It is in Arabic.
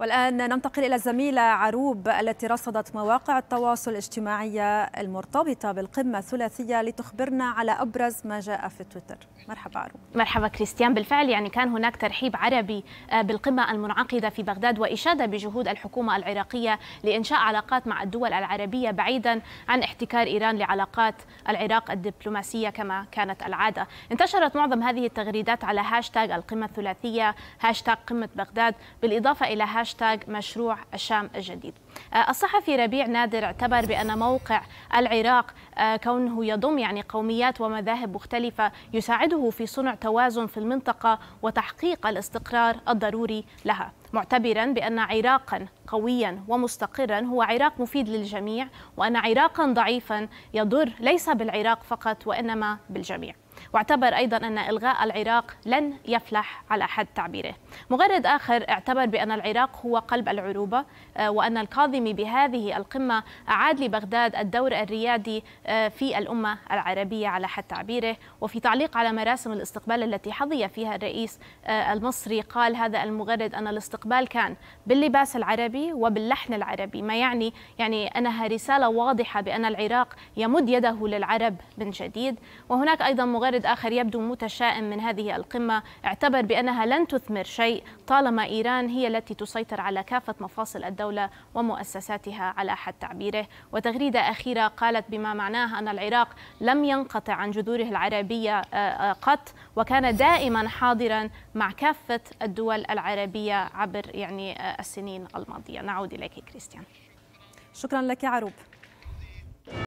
والآن ننتقل إلى الزميلة عروب التي رصدت مواقع التواصل الاجتماعي المرتبطة بالقمة الثلاثية لتخبرنا على أبرز ما جاء في تويتر مرحبا عروب مرحبا كريستيان بالفعل يعني كان هناك ترحيب عربي آه، بالقمة المنعقدة في بغداد وإشادة بجهود الحكومة العراقية لإنشاء علاقات مع الدول العربية بعيدا عن احتكار إيران لعلاقات العراق الدبلوماسية كما كانت العادة انتشرت معظم هذه التغريدات على هاشتاغ القمة الثلاثية هاشتاغ قمة بغداد بالإضافة إلى هاشتاغ هاشتاج مشروع الشام الجديد آه، الصحفي ربيع نادر اعتبر بأن موقع العراق آه، كونه يضم يعني قوميات ومذاهب مختلفة يساعده في صنع توازن في المنطقة وتحقيق الاستقرار الضروري لها معتبرا بأن عراقا قويا ومستقرا هو عراق مفيد للجميع وأن عراقا ضعيفا يضر ليس بالعراق فقط وإنما بالجميع واعتبر أيضا أن إلغاء العراق لن يفلح على حد تعبيره مغرد آخر اعتبر بأن العراق هو قلب العروبة آه، وأن الكاظمي بهذه القمة أعاد لبغداد الدور الريادي آه، في الأمة العربية على حد تعبيره وفي تعليق على مراسم الاستقبال التي حظي فيها الرئيس آه، المصري قال هذا المغرد أن الاستقبال كان باللباس العربي وباللحن العربي ما يعني يعني أنها رسالة واضحة بأن العراق يمد يده للعرب من جديد وهناك أيضا مغرد وارد آخر يبدو متشائم من هذه القمة اعتبر بأنها لن تثمر شيء طالما إيران هي التي تسيطر على كافة مفاصل الدولة ومؤسساتها على حد تعبيره وتغريدة أخيرة قالت بما معناه أن العراق لم ينقطع عن جذوره العربية آه، آه، قط وكان دائما حاضرا مع كافة الدول العربية عبر يعني آه، السنين الماضية نعود إليك كريستيان شكرا لك يا عروب